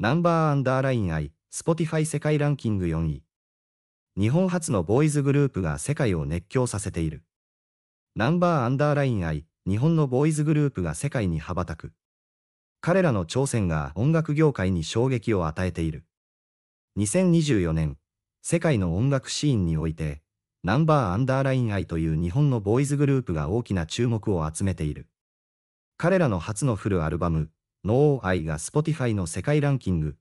ナンバーアンダーラインアイ、スポティファイ世界ランキング4位。日本初のボーイズグループが世界を熱狂させている。ナンバーアンダーラインアイ、日本のボーイズグループが世界に羽ばたく。彼らの挑戦が音楽業界に衝撃を与えている。2024年、世界の音楽シーンにおいて、ナンバーアンダーラインアイという日本のボーイズグループが大きな注目を集めている。彼らの初のフルアルバム、ノーアイが Spotify の世界ランキング、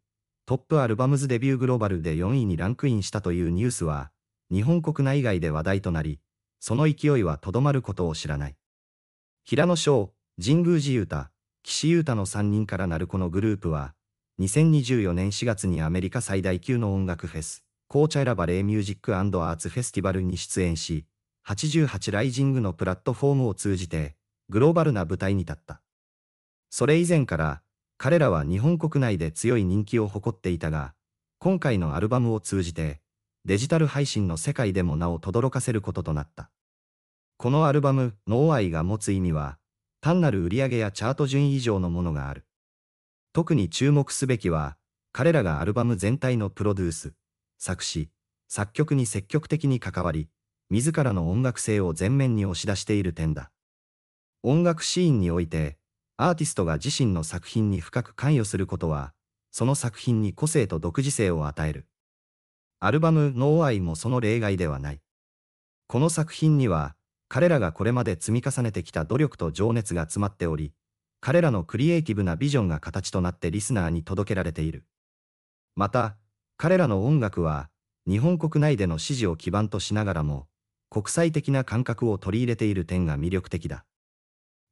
トップアルバムズデビューグローバルで4位にランクインしたというニュースは、日本国内外で話題となり、その勢いはとどまることを知らない。平野翔、神宮寺裕太、岸優太の3人からなるこのグループは、2024年4月にアメリカ最大級の音楽フェス、コーチャラバレーミュージックアーツフェスティバルに出演し、88ライジングのプラットフォームを通じて、グローバルな舞台に立った。それ以前から彼らは日本国内で強い人気を誇っていたが、今回のアルバムを通じてデジタル配信の世界でも名を轟かせることとなった。このアルバム、ノーアイが持つ意味は、単なる売上やチャート順位以上のものがある。特に注目すべきは、彼らがアルバム全体のプロデュース、作詞、作曲に積極的に関わり、自らの音楽性を前面に押し出している点だ。音楽シーンにおいて、アーティストが自身の作品に深く関与することは、その作品に個性と独自性を与える。アルバム「ノーアイ」もその例外ではない。この作品には、彼らがこれまで積み重ねてきた努力と情熱が詰まっており、彼らのクリエイティブなビジョンが形となってリスナーに届けられている。また、彼らの音楽は、日本国内での支持を基盤としながらも、国際的な感覚を取り入れている点が魅力的だ。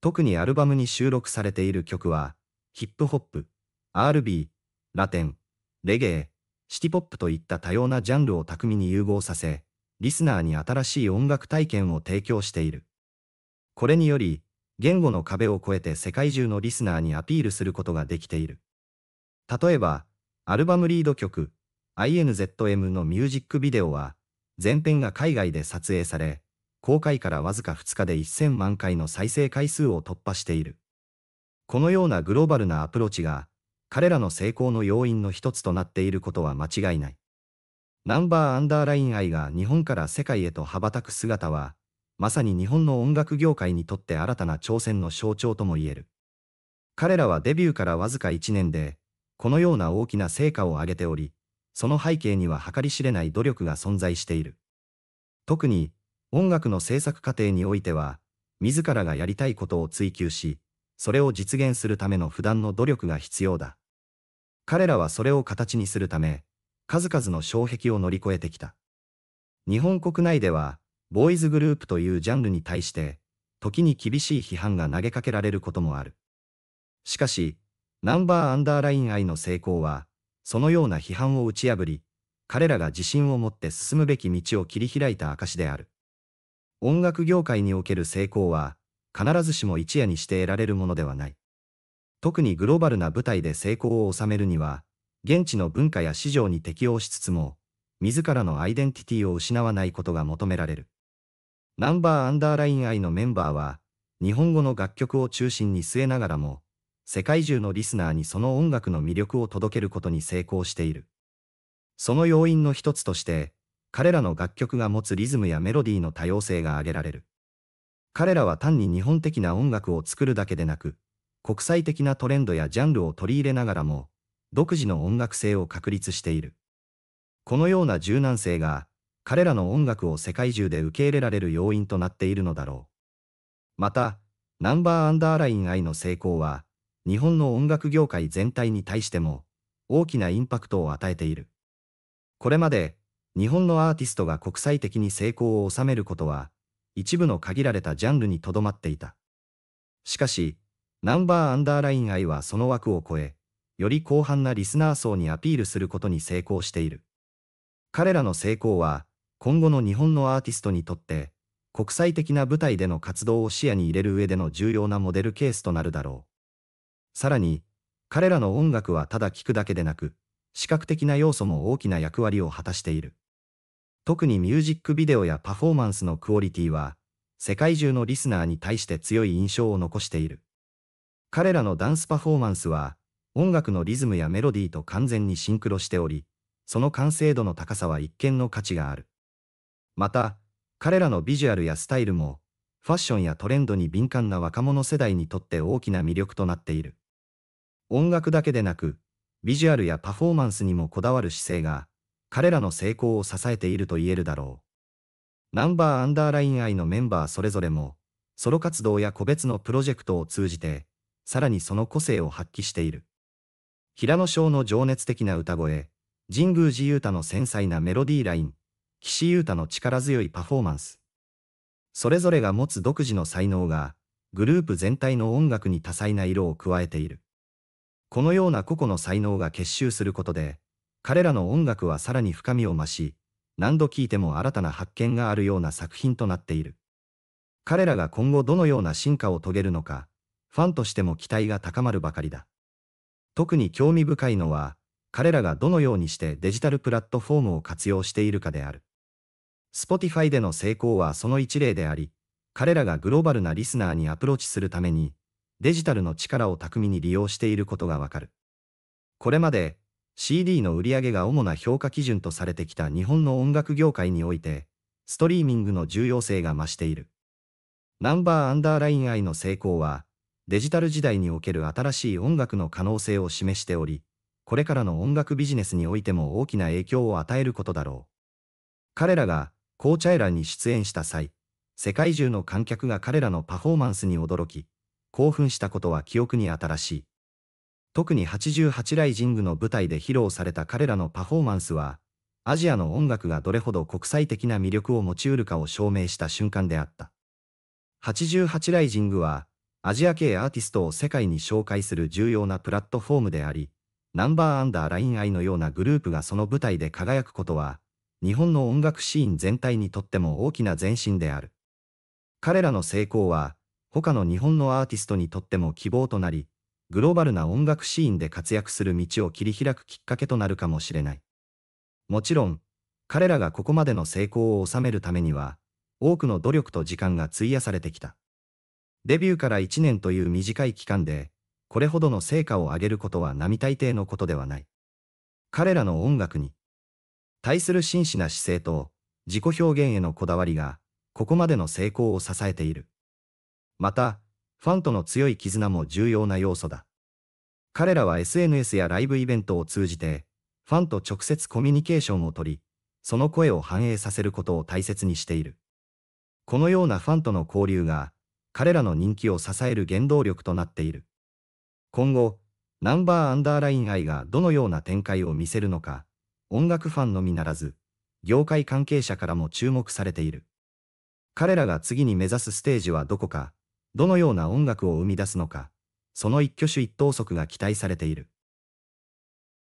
特にアルバムに収録されている曲は、ヒップホップ、R&B、ラテン、レゲエ、シティポップといった多様なジャンルを巧みに融合させ、リスナーに新しい音楽体験を提供している。これにより、言語の壁を越えて世界中のリスナーにアピールすることができている。例えば、アルバムリード曲、INZM のミュージックビデオは、全編が海外で撮影され、公開からわずか2日で1000万回の再生回数を突破している。このようなグローバルなアプローチが、彼らの成功の要因の一つとなっていることは間違いない。ナンバーアンダーライン愛が日本から世界へと羽ばたく姿は、まさに日本の音楽業界にとって新たな挑戦の象徴とも言える。彼らはデビューからわずか1年で、このような大きな成果を上げており、その背景には計り知れない努力が存在している。特に、音楽の制作過程においては、自らがやりたいことを追求し、それを実現するための不断の努力が必要だ。彼らはそれを形にするため、数々の障壁を乗り越えてきた。日本国内では、ボーイズグループというジャンルに対して、時に厳しい批判が投げかけられることもある。しかし、ナンバーアンダーライン愛の成功は、そのような批判を打ち破り、彼らが自信を持って進むべき道を切り開いた証である。音楽業界における成功は、必ずしも一夜にして得られるものではない。特にグローバルな舞台で成功を収めるには、現地の文化や市場に適応しつつも、自らのアイデンティティを失わないことが求められる。ナンバーアンダーライン愛のメンバーは、日本語の楽曲を中心に据えながらも、世界中のリスナーにその音楽の魅力を届けることに成功している。その要因の一つとして、彼らの楽曲が持つリズムやメロディーの多様性が挙げられる。彼らは単に日本的な音楽を作るだけでなく、国際的なトレンドやジャンルを取り入れながらも、独自の音楽性を確立している。このような柔軟性が、彼らの音楽を世界中で受け入れられる要因となっているのだろう。また、ナンバーアンダーライン I の成功は、日本の音楽業界全体に対しても、大きなインパクトを与えている。これまで、日本のアーティストが国際的に成功を収めることは、一部の限られたジャンルにとどまっていた。しかし、ナンバーアンダーライン愛はその枠を超え、より広範なリスナー層にアピールすることに成功している。彼らの成功は、今後の日本のアーティストにとって、国際的な舞台での活動を視野に入れる上での重要なモデルケースとなるだろう。さらに、彼らの音楽はただ聴くだけでなく、視覚的な要素も大きな役割を果たしている。特にミュージックビデオやパフォーマンスのクオリティは、世界中のリスナーに対して強い印象を残している。彼らのダンスパフォーマンスは、音楽のリズムやメロディーと完全にシンクロしており、その完成度の高さは一見の価値がある。また、彼らのビジュアルやスタイルも、ファッションやトレンドに敏感な若者世代にとって大きな魅力となっている。音楽だけでなく、ビジュアルやパフォーマンスにもこだわる姿勢が、彼らの成功を支えていると言えるだろう。ナンバーアンダーライン愛のメンバーそれぞれも、ソロ活動や個別のプロジェクトを通じて、さらにその個性を発揮している。平野翔の情熱的な歌声、神宮寺勇太の繊細なメロディーライン、岸優太の力強いパフォーマンス。それぞれが持つ独自の才能が、グループ全体の音楽に多彩な色を加えている。このような個々の才能が結集することで、彼らの音楽はさらに深みを増し、何度聴いても新たな発見があるような作品となっている。彼らが今後どのような進化を遂げるのか、ファンとしても期待が高まるばかりだ。特に興味深いのは、彼らがどのようにしてデジタルプラットフォームを活用しているかである。Spotify での成功はその一例であり、彼らがグローバルなリスナーにアプローチするために、デジタルの力を巧みに利用していることがわかる。これまで、CD の売り上げが主な評価基準とされてきた日本の音楽業界において、ストリーミングの重要性が増している。ナンバーアンダーライン愛の成功は、デジタル時代における新しい音楽の可能性を示しており、これからの音楽ビジネスにおいても大きな影響を与えることだろう。彼らが、紅茶チャに出演した際、世界中の観客が彼らのパフォーマンスに驚き、興奮したことは記憶に新しい。特に88ライジングの舞台で披露された彼らのパフォーマンスは、アジアの音楽がどれほど国際的な魅力を持ち得るかを証明した瞬間であった。88ライジングは、アジア系アーティストを世界に紹介する重要なプラットフォームであり、ナンバーアンダーラインアイのようなグループがその舞台で輝くことは、日本の音楽シーン全体にとっても大きな前進である。彼らの成功は、他の日本のアーティストにとっても希望となり、グローバルな音楽シーンで活躍する道を切り開くきっかけとなるかもしれない。もちろん、彼らがここまでの成功を収めるためには、多くの努力と時間が費やされてきた。デビューから1年という短い期間で、これほどの成果を上げることは並大抵のことではない。彼らの音楽に対する真摯な姿勢と自己表現へのこだわりが、ここまでの成功を支えている。また、ファンとの強い絆も重要な要素だ。彼らは SNS やライブイベントを通じて、ファンと直接コミュニケーションをとり、その声を反映させることを大切にしている。このようなファンとの交流が、彼らの人気を支える原動力となっている。今後、ナンバーアンダーライン愛がどのような展開を見せるのか、音楽ファンのみならず、業界関係者からも注目されている。彼らが次に目指すステージはどこか、どのような音楽を生み出すのか、その一挙手一投足が期待されている。